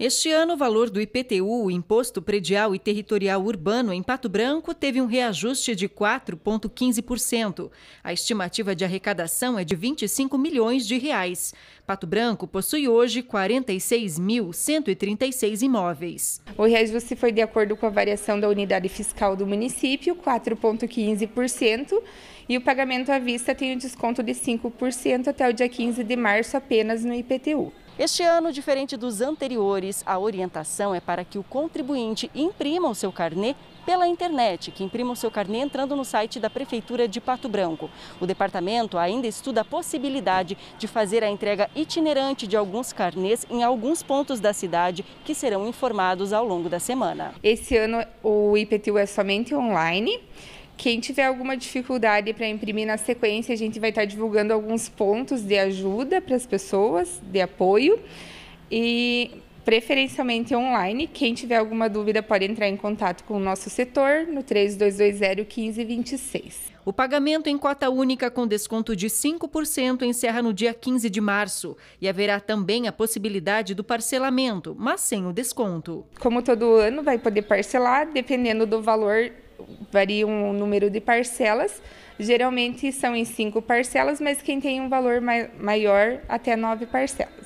Este ano, o valor do IPTU, Imposto Predial e Territorial Urbano, em Pato Branco, teve um reajuste de 4,15%. A estimativa de arrecadação é de 25 milhões de reais. Pato Branco possui hoje 46.136 imóveis. O reajuste foi de acordo com a variação da unidade fiscal do município, 4,15%, e o pagamento à vista tem um desconto de 5% até o dia 15 de março apenas no IPTU. Este ano, diferente dos anteriores, a orientação é para que o contribuinte imprima o seu carnet pela internet, que imprima o seu carnet entrando no site da Prefeitura de Pato Branco. O departamento ainda estuda a possibilidade de fazer a entrega itinerante de alguns carnês em alguns pontos da cidade que serão informados ao longo da semana. Esse ano o IPTU é somente online. Quem tiver alguma dificuldade para imprimir na sequência, a gente vai estar tá divulgando alguns pontos de ajuda para as pessoas, de apoio. E preferencialmente online. Quem tiver alguma dúvida pode entrar em contato com o nosso setor no 3220 1526. O pagamento em cota única com desconto de 5% encerra no dia 15 de março e haverá também a possibilidade do parcelamento, mas sem o desconto. Como todo ano vai poder parcelar, dependendo do valor variam o número de parcelas. Geralmente são em cinco parcelas, mas quem tem um valor maior, até nove parcelas.